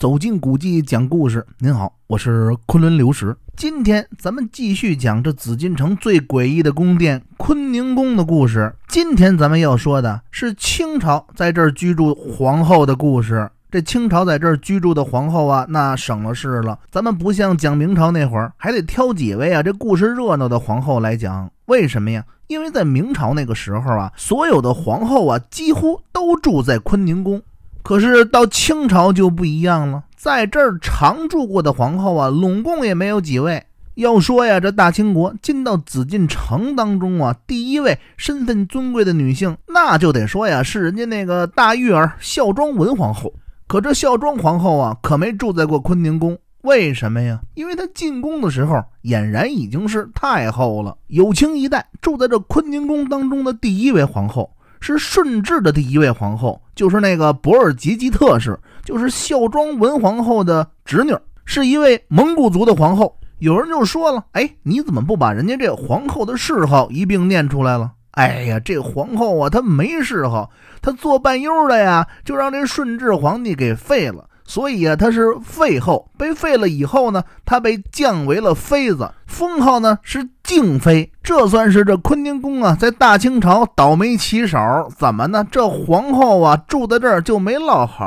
走进古迹，讲故事。您好，我是昆仑刘石。今天咱们继续讲这紫禁城最诡异的宫殿——坤宁宫的故事。今天咱们要说的是清朝在这儿居住皇后的故事。这清朝在这儿居住的皇后啊，那省了事了。咱们不像讲明朝那会儿，还得挑几位啊，这故事热闹的皇后来讲。为什么呀？因为在明朝那个时候啊，所有的皇后啊，几乎都住在坤宁宫。可是到清朝就不一样了，在这儿常住过的皇后啊，拢共也没有几位。要说呀，这大清国进到紫禁城当中啊，第一位身份尊贵的女性，那就得说呀，是人家那个大玉儿孝庄文皇后。可这孝庄皇后啊，可没住在过坤宁宫。为什么呀？因为她进宫的时候俨然已经是太后了。有清一代住在这坤宁宫当中的第一位皇后，是顺治的第一位皇后。就是那个博尔济吉特氏，就是孝庄文皇后的侄女，是一位蒙古族的皇后。有人就说了：“哎，你怎么不把人家这皇后的谥号一并念出来了？”哎呀，这皇后啊，她没谥号，她做半优的呀，就让这顺治皇帝给废了，所以啊，她是废后。被废了以后呢，她被降为了妃子，封号呢是。静妃，这算是这坤宁宫啊，在大清朝倒霉棋手。怎么呢？这皇后啊，住在这儿就没落好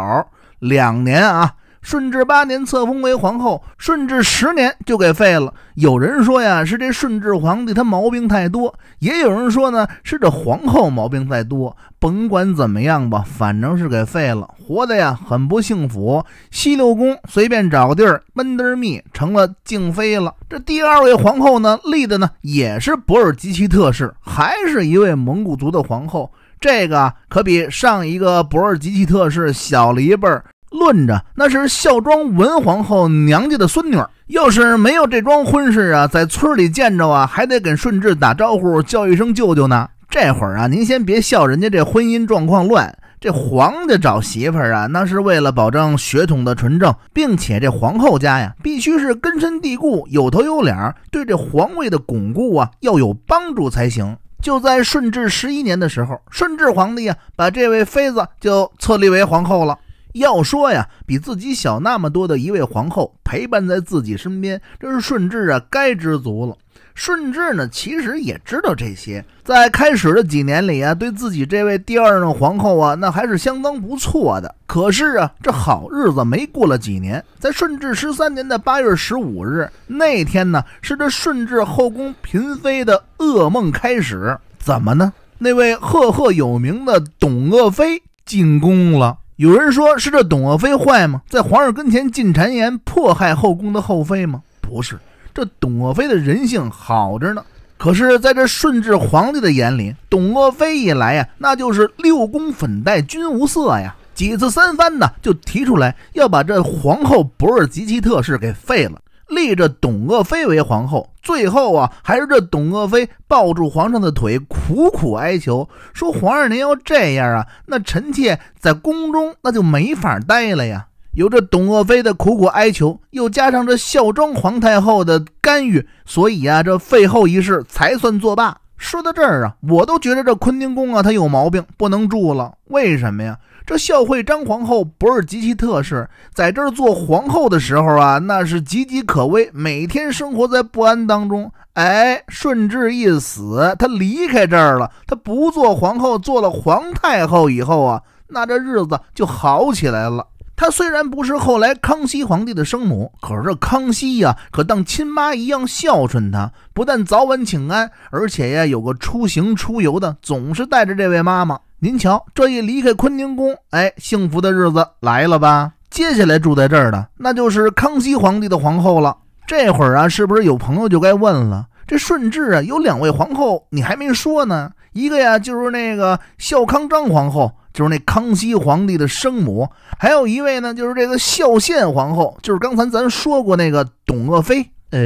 两年啊。顺治八年册封为皇后，顺治十年就给废了。有人说呀，是这顺治皇帝他毛病太多；也有人说呢，是这皇后毛病太多。甭管怎么样吧，反正是给废了，活的呀很不幸福。西六宫随便找个地儿闷得儿蜜，成了静妃了。这第二位皇后呢，立的呢也是博尔济吉特氏，还是一位蒙古族的皇后。这个可比上一个博尔济吉特氏小了一辈儿。论着那是孝庄文皇后娘家的孙女，要是没有这桩婚事啊，在村里见着啊，还得跟顺治打招呼，叫一声舅舅呢。这会儿啊，您先别笑人家这婚姻状况乱，这皇家找媳妇儿啊，那是为了保证血统的纯正，并且这皇后家呀，必须是根深蒂固、有头有脸儿，对这皇位的巩固啊，要有帮助才行。就在顺治十一年的时候，顺治皇帝啊，把这位妃子就册立为皇后了。要说呀，比自己小那么多的一位皇后陪伴在自己身边，这是顺治啊该知足了。顺治呢，其实也知道这些，在开始的几年里啊，对自己这位第二任皇后啊，那还是相当不错的。可是啊，这好日子没过了几年，在顺治十三年的八月十五日那天呢，是这顺治后宫嫔妃的噩梦开始。怎么呢？那位赫赫有名的董鄂妃进宫了。有人说是这董鄂妃坏吗？在皇上跟前进谗言、迫害后宫的后妃吗？不是，这董鄂妃的人性好着呢。可是，在这顺治皇帝的眼里，董鄂妃一来呀，那就是六宫粉黛均无色呀。几次三番呢，就提出来要把这皇后博尔济吉特氏给废了。立着董鄂妃为皇后，最后啊，还是这董鄂妃抱住皇上的腿，苦苦哀求，说：“皇上您要这样啊，那臣妾在宫中那就没法待了呀。”有这董鄂妃的苦苦哀求，又加上这孝庄皇太后的干预，所以啊，这废后一事才算作罢。说到这儿啊，我都觉得这坤宁宫啊，它有毛病，不能住了。为什么呀？这孝惠张皇后不是极其特事，在这儿做皇后的时候啊，那是岌岌可危，每天生活在不安当中。哎，顺治一死，她离开这儿了，她不做皇后，做了皇太后以后啊，那这日子就好起来了。她虽然不是后来康熙皇帝的生母，可是康熙呀，可当亲妈一样孝顺她。不但早晚请安，而且呀，有个出行出游的，总是带着这位妈妈。您瞧，这一离开坤宁宫，哎，幸福的日子来了吧？接下来住在这儿的，那就是康熙皇帝的皇后了。这会儿啊，是不是有朋友就该问了？这顺治啊，有两位皇后，你还没说呢。一个呀，就是那个孝康章皇后。就是那康熙皇帝的生母，还有一位呢，就是这个孝献皇后，就是刚才咱说过那个董鄂妃。呃，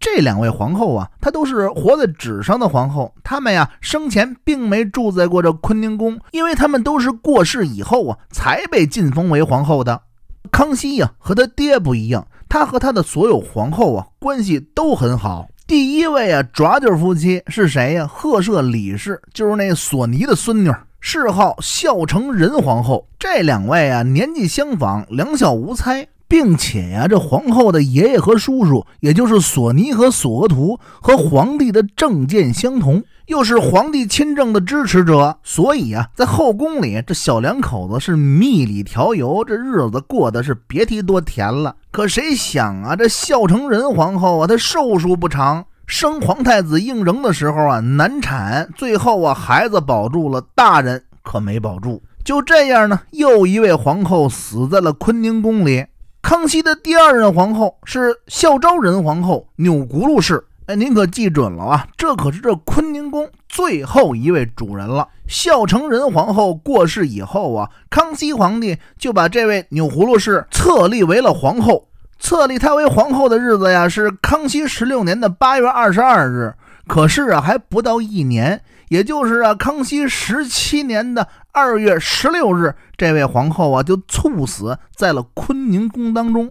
这两位皇后啊，她都是活在纸上的皇后，她们呀生前并没住在过这坤宁宫，因为她们都是过世以后啊才被晋封为皇后的。康熙呀和他爹不一样，他和他的所有皇后啊关系都很好。第一位啊，爪子夫妻是谁呀？赫舍里氏，就是那索尼的孙女。谥号孝成仁皇后，这两位啊，年纪相仿，两小无猜，并且呀，这皇后的爷爷和叔叔，也就是索尼和索额图，和皇帝的政见相同，又是皇帝亲政的支持者，所以啊，在后宫里，这小两口子是蜜里调油，这日子过得是别提多甜了。可谁想啊，这孝成仁皇后啊，她寿数不长。生皇太子胤禛的时候啊，难产，最后啊，孩子保住了，大人可没保住。就这样呢，又一位皇后死在了坤宁宫里。康熙的第二任皇后是孝昭仁皇后钮钴禄氏。哎，您可记准了啊，这可是这坤宁宫最后一位主人了。孝成仁皇后过世以后啊，康熙皇帝就把这位钮钴禄氏册立为了皇后。册立她为皇后的日子呀，是康熙十六年的八月二十二日。可是啊，还不到一年，也就是啊，康熙十七年的二月十六日，这位皇后啊就猝死在了坤宁宫当中。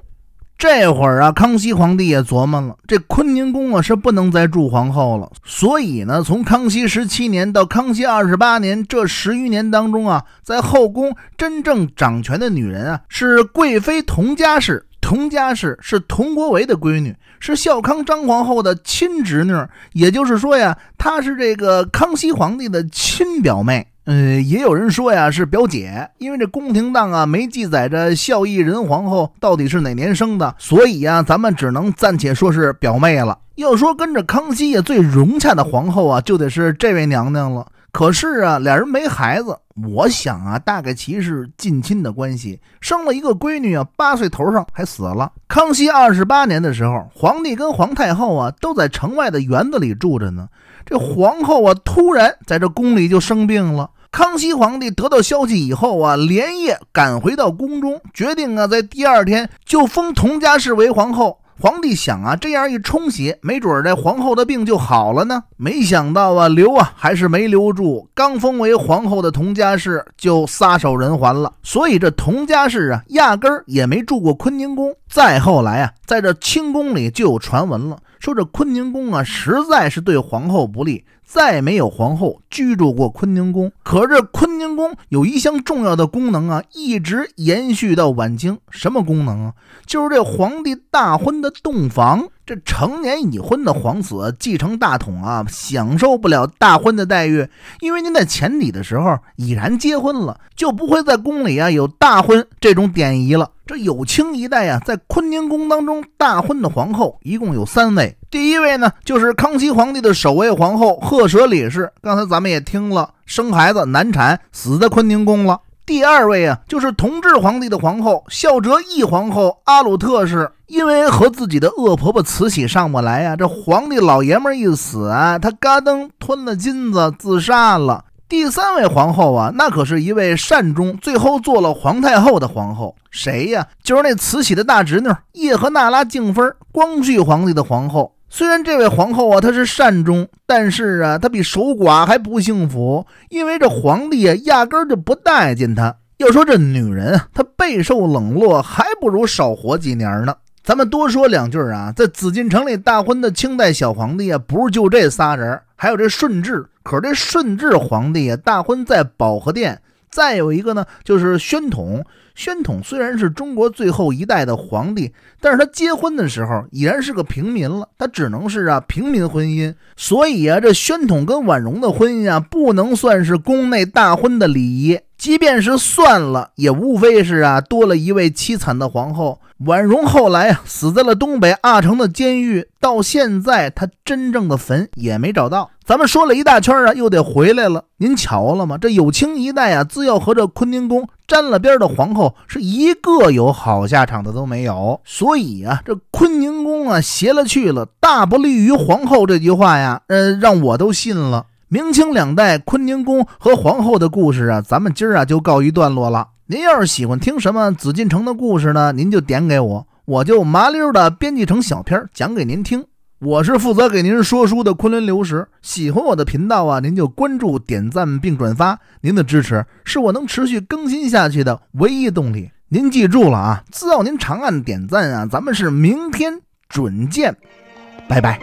这会儿啊，康熙皇帝也琢磨了，这坤宁宫啊是不能再住皇后了。所以呢，从康熙十七年到康熙二十八年这十余年当中啊，在后宫真正掌权的女人啊，是贵妃佟佳氏。佟佳氏是佟国维的闺女，是孝康张皇后的亲侄女，也就是说呀，她是这个康熙皇帝的亲表妹。呃，也有人说呀是表姐，因为这宫廷档啊没记载着孝义仁皇后到底是哪年生的，所以呀咱们只能暂且说是表妹了。要说跟着康熙呀最融洽的皇后啊，就得是这位娘娘了。可是啊，俩人没孩子。我想啊，大概其是近亲的关系，生了一个闺女啊，八岁头上还死了。康熙二十八年的时候，皇帝跟皇太后啊都在城外的园子里住着呢。这皇后啊，突然在这宫里就生病了。康熙皇帝得到消息以后啊，连夜赶回到宫中，决定啊，在第二天就封佟佳氏为皇后。皇帝想啊，这样一冲洗，没准这皇后的病就好了呢。没想到啊，留啊还是没留住，刚封为皇后的佟佳氏就撒手人寰了。所以这佟佳氏啊，压根儿也没住过坤宁宫。再后来啊，在这清宫里就有传闻了，说这坤宁宫啊实在是对皇后不利，再没有皇后居住过坤宁宫。可是这坤宁宫有一项重要的功能啊，一直延续到晚清。什么功能啊？就是这皇帝大婚的洞房。这成年已婚的皇子继承大统啊，享受不了大婚的待遇，因为您在前底的时候已然结婚了，就不会在宫里啊有大婚这种典仪了。这有清一代啊，在坤宁宫当中大婚的皇后一共有三位。第一位呢，就是康熙皇帝的首位皇后赫舍里氏，刚才咱们也听了，生孩子难产死在坤宁宫了。第二位啊，就是同治皇帝的皇后孝哲义皇后阿鲁特氏，因为和自己的恶婆婆慈禧上不来呀，这皇帝老爷们一死，啊，她嘎噔吞了金子自杀了。第三位皇后啊，那可是一位善终，最后做了皇太后的皇后，谁呀？就是那慈禧的大侄女叶赫那拉·敬妃，光绪皇帝的皇后。虽然这位皇后啊，她是善终，但是啊，她比守寡还不幸福，因为这皇帝啊，压根就不待见她。要说这女人啊，她备受冷落，还不如少活几年呢。咱们多说两句啊，在紫禁城里大婚的清代小皇帝啊，不是就这仨人，还有这顺治。可是这顺治皇帝啊，大婚在保和殿。再有一个呢，就是宣统。宣统虽然是中国最后一代的皇帝，但是他结婚的时候已然是个平民了，他只能是啊平民婚姻。所以啊，这宣统跟婉容的婚姻啊，不能算是宫内大婚的礼仪。即便是算了，也无非是啊，多了一位凄惨的皇后婉容。后来啊，死在了东北阿城的监狱，到现在她真正的坟也没找到。咱们说了一大圈啊，又得回来了。您瞧了吗？这有清一代啊，自要和这坤宁宫沾了边的皇后，是一个有好下场的都没有。所以啊，这坤宁宫啊，邪了去了，大不利于皇后。这句话呀，嗯，让我都信了。明清两代，坤宁宫和皇后的故事啊，咱们今儿啊就告一段落了。您要是喜欢听什么紫禁城的故事呢，您就点给我，我就麻溜儿的编辑成小片儿讲给您听。我是负责给您说书的昆仑流石，喜欢我的频道啊，您就关注、点赞并转发。您的支持是我能持续更新下去的唯一动力。您记住了啊，只要您长按点赞啊，咱们是明天准见，拜拜。